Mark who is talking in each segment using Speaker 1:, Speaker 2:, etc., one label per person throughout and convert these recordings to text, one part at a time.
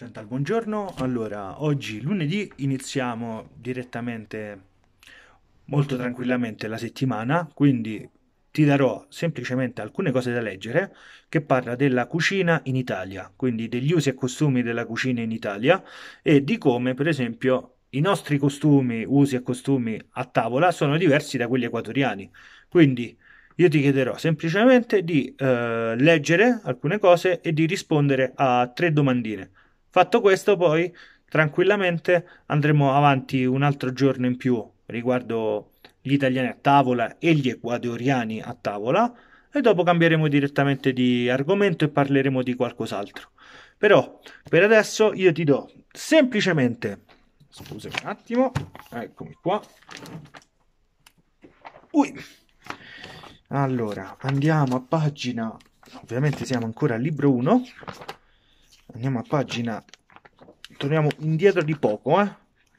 Speaker 1: Chantal, buongiorno. Allora, oggi lunedì iniziamo direttamente molto tranquillamente la settimana, quindi ti darò semplicemente alcune cose da leggere che parla della cucina in Italia, quindi degli usi e costumi della cucina in Italia e di come, per esempio, i nostri costumi, usi e costumi a tavola sono diversi da quelli equatoriani. Quindi io ti chiederò semplicemente di eh, leggere alcune cose e di rispondere a tre domandine. Fatto questo, poi tranquillamente andremo avanti un altro giorno in più riguardo gli italiani a tavola e gli ecuadoriani a tavola e dopo cambieremo direttamente di argomento e parleremo di qualcos'altro. Però per adesso io ti do semplicemente, scusa un attimo, eccomi qua. Ui. Allora, andiamo a pagina, ovviamente siamo ancora al libro 1 andiamo a pagina torniamo indietro di poco eh?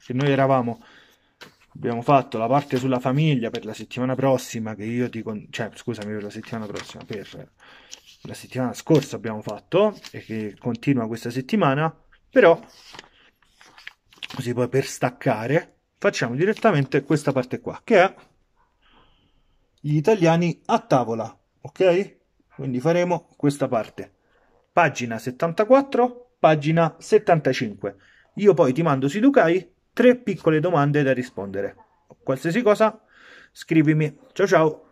Speaker 1: che noi eravamo abbiamo fatto la parte sulla famiglia per la settimana prossima che io ti con... cioè scusami per la settimana prossima per la settimana scorsa abbiamo fatto e che continua questa settimana però così poi per staccare facciamo direttamente questa parte qua che è gli italiani a tavola ok quindi faremo questa parte pagina 74, pagina 75. Io poi ti mando Sidukai tre piccole domande da rispondere. Qualsiasi cosa, scrivimi. Ciao ciao!